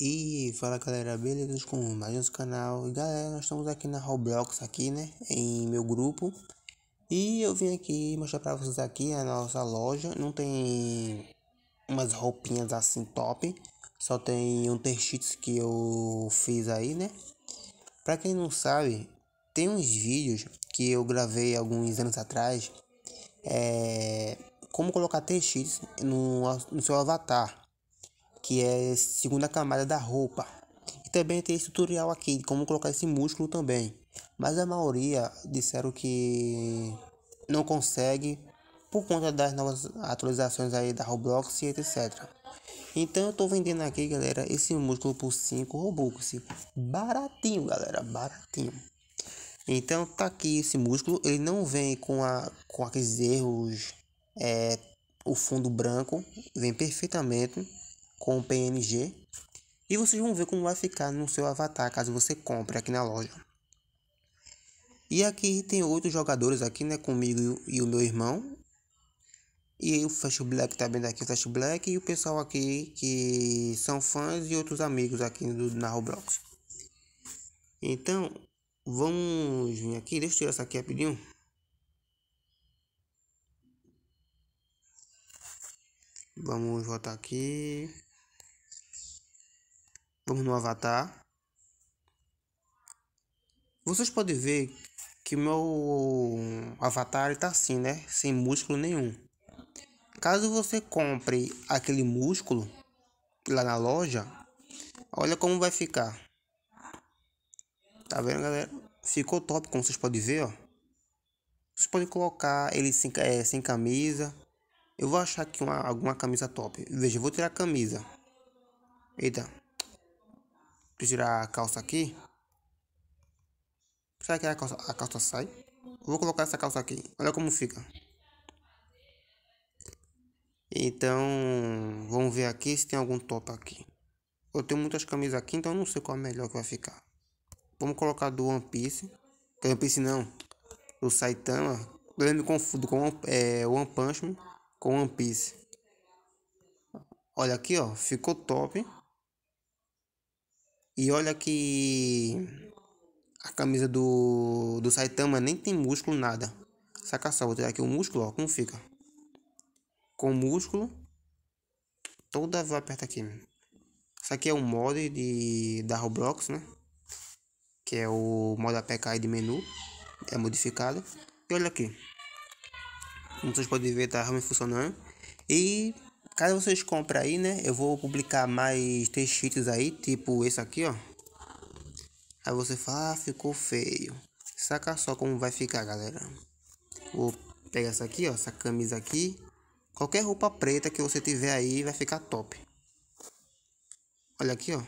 E fala galera, beleza? Com mais um canal. E galera, nós estamos aqui na Roblox aqui, né? Em meu grupo. E eu vim aqui mostrar pra vocês aqui a nossa loja. Não tem umas roupinhas assim top. Só tem um textito que eu fiz aí, né? Pra quem não sabe, tem uns vídeos que eu gravei alguns anos atrás. É... Como colocar textos no, no seu avatar que é a segunda camada da roupa. E também tem esse tutorial aqui de como colocar esse músculo também. Mas a maioria disseram que não consegue por conta das novas atualizações aí da Roblox e etc. Então eu tô vendendo aqui, galera, esse músculo por 5 Robux. Baratinho, galera, baratinho. Então tá aqui esse músculo, ele não vem com, a, com aqueles erros, é, o fundo branco, vem perfeitamente com o PNG e vocês vão ver como vai ficar no seu avatar caso você compre aqui na loja. E aqui tem outros jogadores aqui, né, comigo e o meu irmão. E o Flash Black também tá daqui, o Flash Black e o pessoal aqui que são fãs e outros amigos aqui do, na Roblox. Então, vamos vir aqui, deixa eu tirar essa aqui rapidinho. Vamos voltar aqui. Vamos no avatar. Vocês podem ver que meu avatar está assim, né? Sem músculo nenhum. Caso você compre aquele músculo lá na loja, olha como vai ficar. Tá vendo, galera? Ficou top, como vocês podem ver, ó. Vocês podem colocar ele sem, é, sem camisa. Eu vou achar aqui uma, alguma camisa top. Veja, eu vou tirar a camisa. Eita tirar a calça aqui. Será que a calça, a calça sai? Eu vou colocar essa calça aqui. Olha como fica. Então, vamos ver aqui se tem algum top aqui. Eu tenho muitas camisas aqui, então não sei qual é a melhor que vai ficar. Vamos colocar do One Piece. One Piece não. Do Saitama. Eu me confundo com é, One Punch Man com One Piece. Olha aqui, ó. Ficou top. E olha que a camisa do, do Saitama nem tem músculo, nada. Saca só, vou tirar aqui o músculo, ó, como fica. Com músculo, toda vou apertar aqui. Isso aqui é o mod de, da Roblox, né? Que é o modo APK de menu. É modificado. E olha aqui. Como vocês podem ver, tá realmente funcionando. E Caso vocês comprem aí, né? Eu vou publicar mais textos aí, tipo esse aqui, ó. Aí você fala, ah, ficou feio. Saca só como vai ficar, galera. Vou pegar essa aqui, ó, essa camisa aqui. Qualquer roupa preta que você tiver aí vai ficar top. Olha aqui, ó.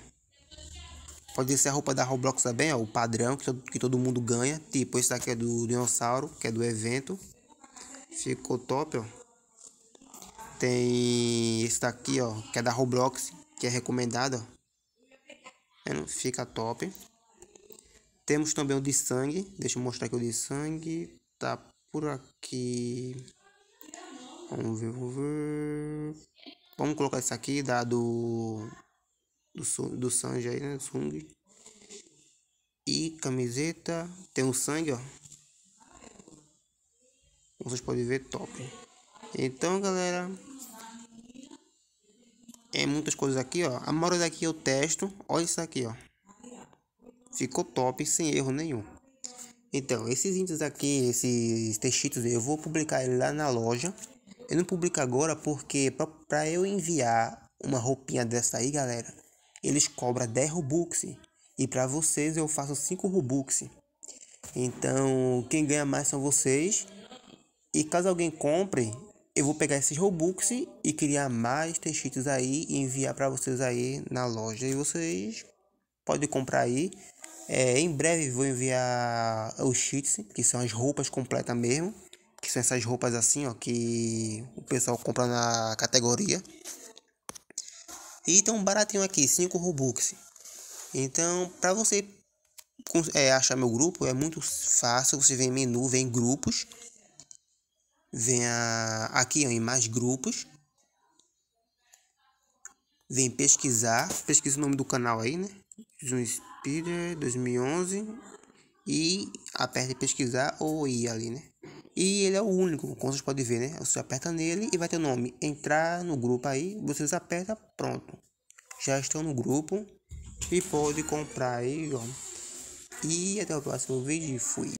Pode ser a roupa da Roblox também, ó, o padrão que que todo mundo ganha. Tipo, esse daqui é do dinossauro, que é do evento. Ficou top, ó. Tem esse daqui, ó, que é da Roblox, que é recomendado, ó. É, fica top. Temos também o de sangue. Deixa eu mostrar aqui o de sangue. Tá por aqui. Vamos ver, vamos ver. Vamos colocar esse aqui, da do... Do, do Sanji aí, né? Sung. E camiseta. Tem o sangue, ó. Como vocês podem ver, top. Então, galera é muitas coisas aqui, ó. A maioria daqui eu é testo. Olha isso aqui, ó. Ficou top, sem erro nenhum. Então, esses índices aqui, esses textitos, eu vou publicar ele lá na loja. Eu não publico agora porque para eu enviar uma roupinha dessa aí, galera, eles cobram 10 Robux. E para vocês eu faço 5 Robux. Então, quem ganha mais são vocês. E caso alguém compre, eu vou pegar esses Robux e criar mais textos aí e enviar para vocês aí na loja. E vocês podem comprar aí. É, em breve vou enviar os cheats, que são as roupas completas mesmo. Que são essas roupas assim, ó, que o pessoal compra na categoria. E tão baratinho aqui, 5 Robux. Então, para você é, achar meu grupo, é muito fácil. Você vem em menu, vem em grupos Vem a, aqui ó, em mais grupos. Vem pesquisar. Pesquisa o nome do canal aí, né? Zoom Speeder 2011. E aperta pesquisar ou ir ali, né? E ele é o único, como vocês podem ver, né? Você aperta nele e vai ter o nome. Entrar no grupo aí, vocês aperta, pronto. Já estão no grupo e pode comprar aí, ó. E até o próximo vídeo. Fui.